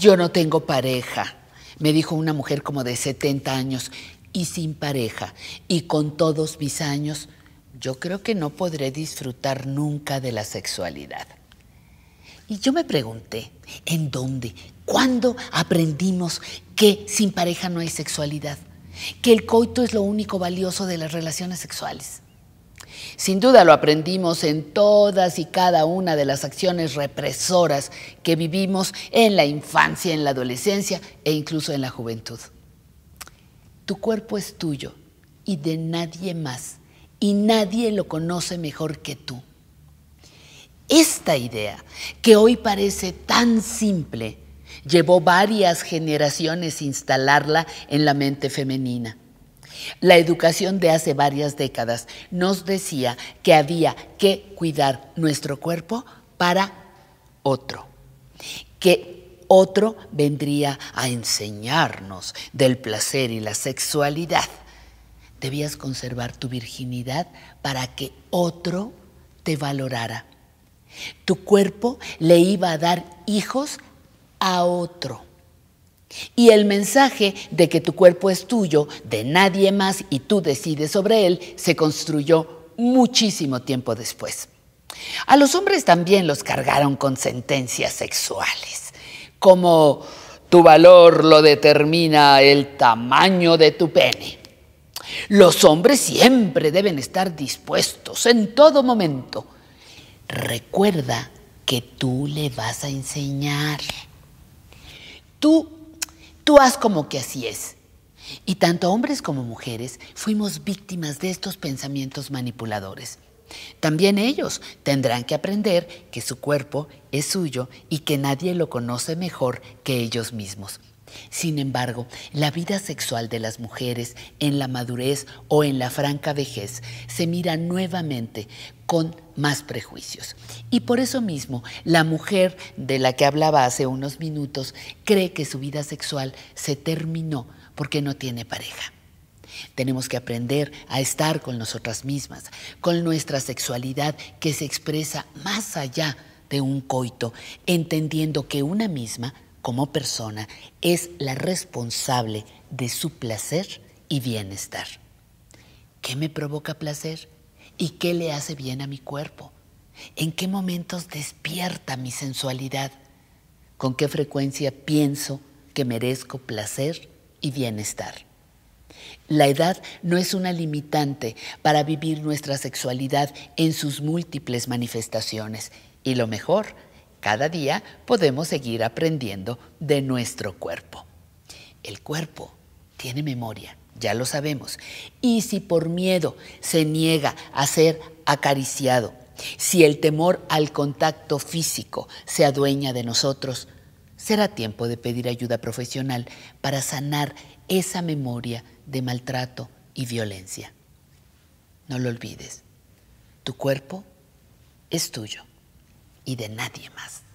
yo no tengo pareja, me dijo una mujer como de 70 años y sin pareja, y con todos mis años, yo creo que no podré disfrutar nunca de la sexualidad. Y yo me pregunté, ¿en dónde? ¿Cuándo aprendimos que sin pareja no hay sexualidad? Que el coito es lo único valioso de las relaciones sexuales. Sin duda lo aprendimos en todas y cada una de las acciones represoras que vivimos en la infancia, en la adolescencia e incluso en la juventud. Tu cuerpo es tuyo y de nadie más, y nadie lo conoce mejor que tú. Esta idea, que hoy parece tan simple, llevó varias generaciones instalarla en la mente femenina. La educación de hace varias décadas nos decía que había que cuidar nuestro cuerpo para otro, que otro vendría a enseñarnos del placer y la sexualidad. Debías conservar tu virginidad para que otro te valorara. Tu cuerpo le iba a dar hijos a otro. Y el mensaje de que tu cuerpo es tuyo, de nadie más y tú decides sobre él, se construyó muchísimo tiempo después. A los hombres también los cargaron con sentencias sexuales, como tu valor lo determina el tamaño de tu pene. Los hombres siempre deben estar dispuestos en todo momento. Recuerda que tú le vas a enseñar. Tú tú haz como que así es. Y tanto hombres como mujeres fuimos víctimas de estos pensamientos manipuladores. También ellos tendrán que aprender que su cuerpo es suyo y que nadie lo conoce mejor que ellos mismos. Sin embargo, la vida sexual de las mujeres en la madurez o en la franca vejez se mira nuevamente con más prejuicios. Y por eso mismo, la mujer de la que hablaba hace unos minutos cree que su vida sexual se terminó porque no tiene pareja. Tenemos que aprender a estar con nosotras mismas, con nuestra sexualidad que se expresa más allá de un coito, entendiendo que una misma como persona es la responsable de su placer y bienestar. ¿Qué me provoca placer? ¿Y qué le hace bien a mi cuerpo? ¿En qué momentos despierta mi sensualidad? ¿Con qué frecuencia pienso que merezco placer y bienestar? La edad no es una limitante para vivir nuestra sexualidad en sus múltiples manifestaciones. Y lo mejor cada día podemos seguir aprendiendo de nuestro cuerpo. El cuerpo tiene memoria, ya lo sabemos. Y si por miedo se niega a ser acariciado, si el temor al contacto físico se adueña de nosotros, será tiempo de pedir ayuda profesional para sanar esa memoria de maltrato y violencia. No lo olvides, tu cuerpo es tuyo y de nadie más.